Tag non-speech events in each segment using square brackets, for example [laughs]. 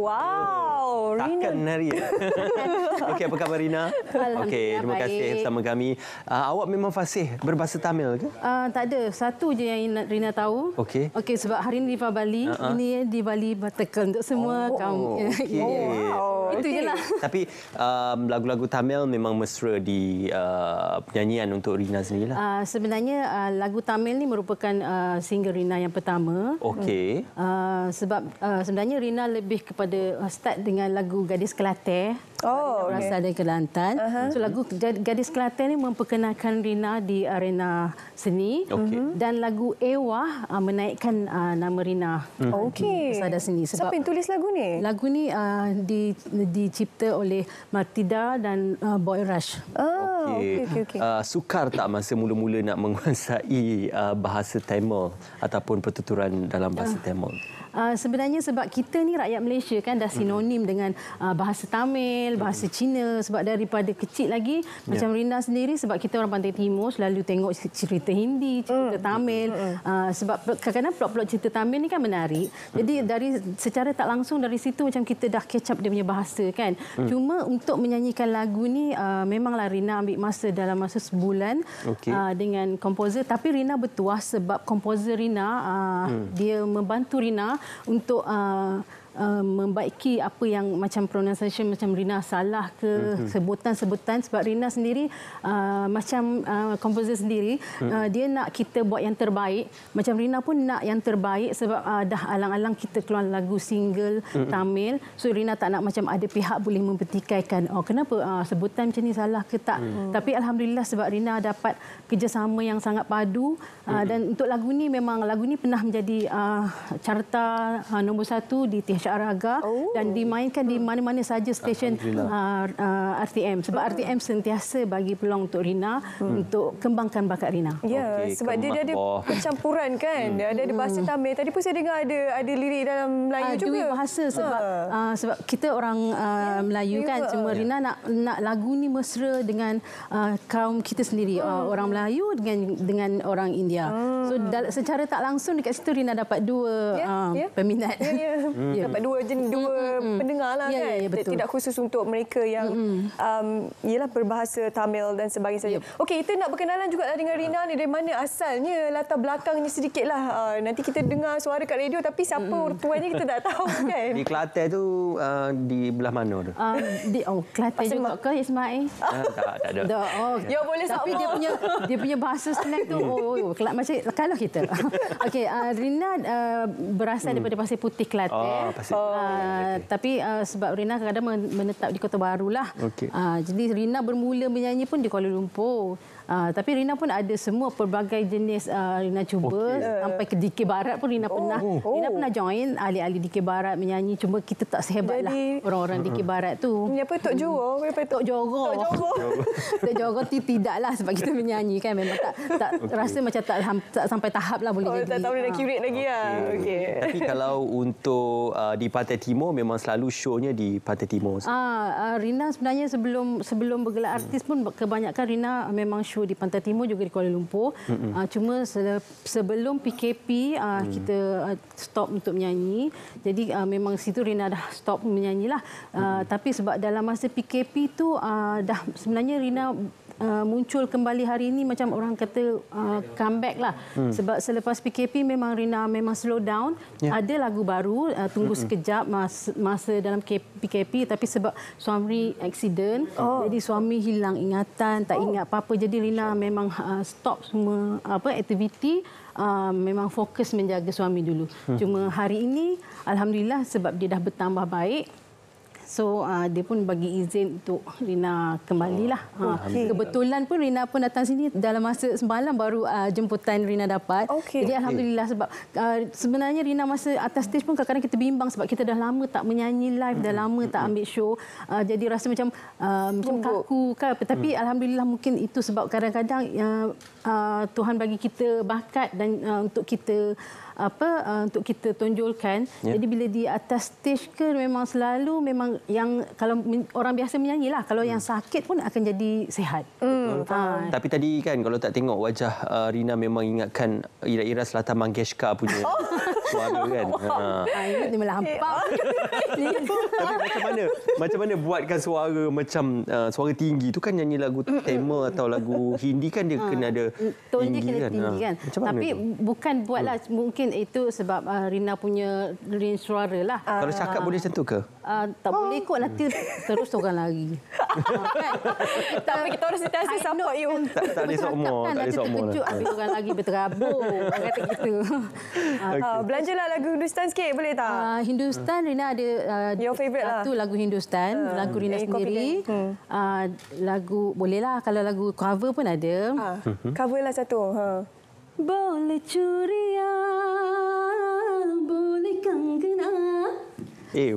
哇。Oh, Rina. Tak kenal dia. Okey, apa khabar Rina? Okey, terima kasih bersama kami. Uh, awak memang fasih berbahasa Tamil ke? Uh, tak ada. Satu je yang Rina tahu. Okey. Okey, sebab hari ini di Bali, uh -huh. ini di Bali Batakel untuk semua oh, kaum. Okay. Oh, wow. [laughs] Itu okay. lah. [laughs] Tapi um, lagu-lagu uh, Tamil memang mesra di uh, penyanyian untuk Rina sendiri lah. Uh, ah, sebenarnya uh, lagu Tamil ni merupakan uh, single Rina yang pertama. Okey. Uh, sebab uh, sebenarnya Rina lebih kepada uh, start dengan dengan lagu Gadis Kelate Oh, okay. berasal dari Kelantan. Uh -huh. So lagu Gadis Kelantan ini memperkenalkan Rina di arena seni okay. Mhm. dan lagu Ewa uh, ah, menaikkan uh, nama Rina. Hmm. Okey. Pada seni sebab Siapa yang tulis lagu ni? Lagu ni uh, di dicipta oleh Martida dan uh, Boy Rush. Oh. Okay. Okay, okay, Uh, sukar tak masa mula-mula nak menguasai uh, bahasa Tamil ataupun pertuturan dalam bahasa uh, Tamil? Uh, sebenarnya sebab kita ni rakyat Malaysia kan dah hmm. sinonim hmm. dengan uh, bahasa Tamil, Tamil, bahasa Cina sebab daripada kecil lagi ya. macam Rina sendiri sebab kita orang pantai timur selalu tengok cerita Hindi, cerita mm. Tamil mm. Uh, sebab kadang-kadang plot-plot cerita Tamil ni kan menarik. Mm. Jadi dari secara tak langsung dari situ macam kita dah catch up dia punya bahasa kan. Mm. Cuma untuk menyanyikan lagu ni uh, memanglah Rina ambil masa dalam masa sebulan okay. uh, ah, dengan komposer tapi Rina bertuah sebab komposer Rina uh, mm. dia membantu Rina untuk uh, uh, membaiki apa yang macam pronunciation macam Rina salah ke mm sebutan-sebutan sebab Rina sendiri uh, macam uh, composer sendiri hmm uh, dia nak kita buat yang terbaik macam Rina pun nak yang terbaik sebab uh, dah alang-alang kita keluar lagu single hmm Tamil so Rina tak nak macam ada pihak boleh mempertikaikan oh kenapa uh, sebutan macam ni salah ke tak hmm tapi alhamdulillah sebab Rina dapat kerjasama yang sangat padu uh, mhm. dan untuk lagu ni memang lagu ni pernah menjadi uh, carta uh, nombor satu di Syaraga oh. dan dimainkan di mana-mana saja stesen uh, uh, RTM sebab RTM hmm. sentiasa bagi peluang untuk Rina hmm. untuk kembangkan bakat Rina. Ya, yeah, okay, sebab dia, dia ada percampuran kan. Hmm. Ada ada bahasa hmm. Tamil. Tadi pun saya dengar ada ada lirik dalam Melayu uh, juga. bahasa sebab uh. Uh, sebab kita orang uh, ah, yeah, ya, Melayu kan juga. cuma yeah. Rina nak nak lagu ni mesra dengan uh, kaum kita sendiri hmm. uh, orang Melayu dengan dengan orang India. Hmm. So secara tak langsung dekat situ Rina dapat dua yeah, ya, uh, ya. yeah. peminat. Ya. Yeah, [laughs] yeah. Hmm. yeah dapat dua jen, dua mm-hmm. pendengar lah yeah, ya, kan. Yeah, ya, yeah, Tidak khusus untuk mereka yang mm-hmm. um, ialah berbahasa Tamil dan sebagainya. Yep. Okey, kita nak berkenalan juga lah dengan ah. Rina ni dari mana asalnya latar belakangnya sedikitlah. Uh, ah, nanti kita dengar suara kat radio tapi siapa mm-hmm. tuannya kita tak tahu [laughs] kan. Di Kelantan tu uh, di belah mana tu? Uh, di oh, Kelantan juga ke Ismail? Uh, tak, tak ada. The, oh, ya, boleh tapi sama. dia punya dia punya bahasa slang tu mm. oh, oh, oh macam kalau kita. [laughs] Okey, uh, Rina uh, berasal hmm. daripada Pasir Putih Kelantan. Oh, Asyik. Oh, ah, okay. Tapi uh, sebab Rina kadang-kadang menetap di Kota Baru lah. Okay. Uh, jadi Rina bermula menyanyi pun di Kuala Lumpur. Ah, tapi Rina pun ada semua pelbagai jenis uh, Rina cuba okay. Eh. sampai ke DK Barat pun Rina oh. pernah oh. Rina pernah join ahli-ahli DK Barat menyanyi cuma kita tak lah orang-orang uh. DK Barat tu. Siapa Tok Joro? Siapa mm. Tok, Tok Joro? Tok Joro. Tok Joro [laughs] tidaklah sebab kita menyanyi kan memang tak tak okay. rasa macam tak, tak sampai tahap lah boleh oh, jadi. Tak tahu nak kirit ha. lagi lah. Okay. Tapi kalau untuk uh, di Pantai Timur memang selalu show-nya di Pantai Timur. Ah, uh, Rina sebenarnya sebelum sebelum bergelar hmm. artis pun kebanyakan Rina memang show di Pantai Timur juga di Kuala Lumpur. Mm-hmm. cuma sebelum PKP ah, kita ah, stop untuk menyanyi. Jadi memang situ Rina dah stop menyanyilah. Uh, mm. Tapi sebab dalam masa PKP tu dah sebenarnya Rina Uh, muncul kembali hari ini macam orang kata uh, comeback lah hmm. sebab selepas PKP memang Rina memang slow down yeah. ada lagu baru uh, tunggu hmm, hmm. sekejap masa, masa dalam PKP tapi sebab suami accident oh. jadi suami hilang ingatan tak oh. ingat apa-apa jadi Rina memang uh, stop semua apa aktiviti Uh, memang fokus menjaga suami dulu. Hmm. Cuma hari ini, alhamdulillah sebab dia dah bertambah baik, So uh, dia pun bagi izin untuk Rina kembalilah. Oh, okay. Ah, kebetulan pun Rina pun datang sini dalam masa semalam baru uh, jemputan Rina dapat. Okay. Jadi alhamdulillah okay. sebab uh, sebenarnya Rina masa atas stage pun kadang-kadang kita bimbang sebab kita dah lama tak menyanyi live, dah lama tak ambil show. Uh, jadi rasa macam uh, macam kaku kan. Tapi hmm. alhamdulillah mungkin itu sebab kadang-kadang uh, uh, Tuhan bagi kita bakat dan uh, untuk kita apa uh, untuk kita tonjolkan. Yeah. Jadi bila di atas stage ke memang selalu memang yang kalau orang biasa menyanyi lah, kalau hmm. yang sakit pun akan jadi sehat. Hmm. Ha. Tapi tadi kan kalau tak tengok wajah uh, Rina memang ingatkan uh, Ira-ira Selatan Mangeshka punya. Oh. Suara kan. [laughs] Ha. Ha. [laughs] Tapi macam mana? Macam mana buatkan suara macam uh, suara tinggi itu kan nyanyi lagu tema atau lagu Hindi kan dia ha. kena ada mm, tone tinggi dia kena kan. Tinggi ha. kan? Ha. Macam mana Tapi bukan buatlah hmm. mungkin itu sebab uh, Rina punya range suara lah. Kalau cakap boleh macam tu ke? uh, tak boleh ikut lah. nanti terus orang lari. [laughs] tak apa kita orang sentiasa support you. Tak tak ada sokmo, tak ada lah, sokmo. Terkejut lah. habis orang lagi berterabur. kata kita. [laughs] Ah, okay. Uh, belanjalah lagu Hindustan sikit boleh tak? Uh, Hindustan Rina ada uh, your favorite satu lah. lagu Hindustan, uh, lagu Rina eh, sendiri. Hmm. Uh, lagu boleh lah kalau lagu cover pun ada. Uh, cover lah satu. Huh. Ha. Boleh curi boleh kan Eh,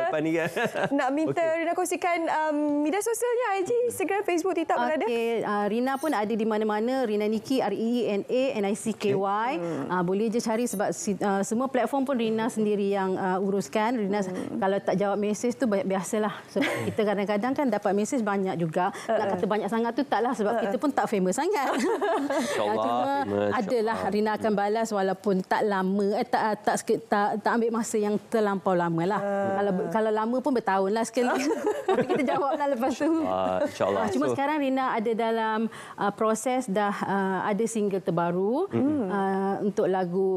harapan ni kan. [laughs] Nak minta okay. Rina kongsikan um, media sosialnya, IG, Instagram, Facebook, TikTok okay. berada. Okey, Uh, Rina pun ada di mana-mana. Rina Niki, R-E-E-N-A-N-I-C-K-Y. Okay. Hmm. Uh, boleh je cari sebab uh, semua platform pun Rina sendiri yang uh, uruskan. Rina hmm. kalau tak jawab mesej tu biasalah. Sebab so, [laughs] kita kadang-kadang kan dapat mesej banyak juga. Nak uh-uh. kata banyak sangat tu taklah sebab uh-uh. kita pun tak famous sangat. [laughs] Allah, Cuma adalah Rina akan balas walaupun tak lama. Eh, tak, tak, tak, tak, ambil masa yang terlampau lama lah. Uh. Kalau, kalau kalau lama pun bertahun lah sekali. [laughs] Tapi kita jawablah lepas tu. Ah, InsyaAllah. Ah, cuma so. sekarang Rina ada dalam uh, proses dah uh, ada single terbaru mm-hmm. uh, untuk lagu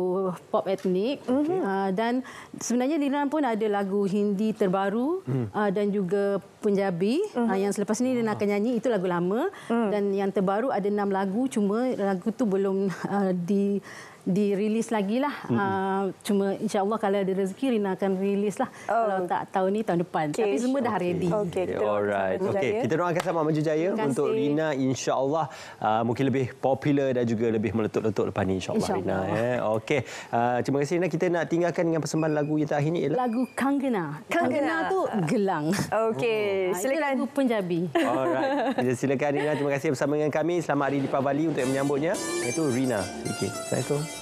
pop etnik. Okay. Uh, dan sebenarnya Rina pun ada lagu Hindi terbaru mm. uh, dan juga Punjabi. Mm-hmm. Uh, yang selepas ni Rina akan nyanyi. Itu lagu lama. Mm. Dan yang terbaru ada enam lagu. Cuma lagu tu belum uh, di dirilis lagi lah. Mm -hmm. uh, ah, cuma insyaAllah kalau ada rezeki, Rina akan rilis lah. Oh. Kalau tak tahun ni, tahun depan. Okay. Tapi semua dah okay. ready. Okay. Okay. Kita Alright. Okay. Kita doakan sama Maju Jaya untuk Rina. InsyaAllah uh, mungkin lebih popular dan juga lebih meletup-letup lepas ni insyaAllah insya Rina. Eh. Okay. Uh, terima kasih Rina. Kita nak tinggalkan dengan persembahan lagu yang terakhir ni. Ialah... Lagu Kangana. Kangana. Kangana tu gelang. Okay. Hmm. Ah, silakan. Itu lagu penjabi. Alright. Silakan Rina. Terima kasih bersama dengan kami. Selamat hari di Pavali untuk yang menyambutnya. Itu Rina. Okay. Assalamualaikum.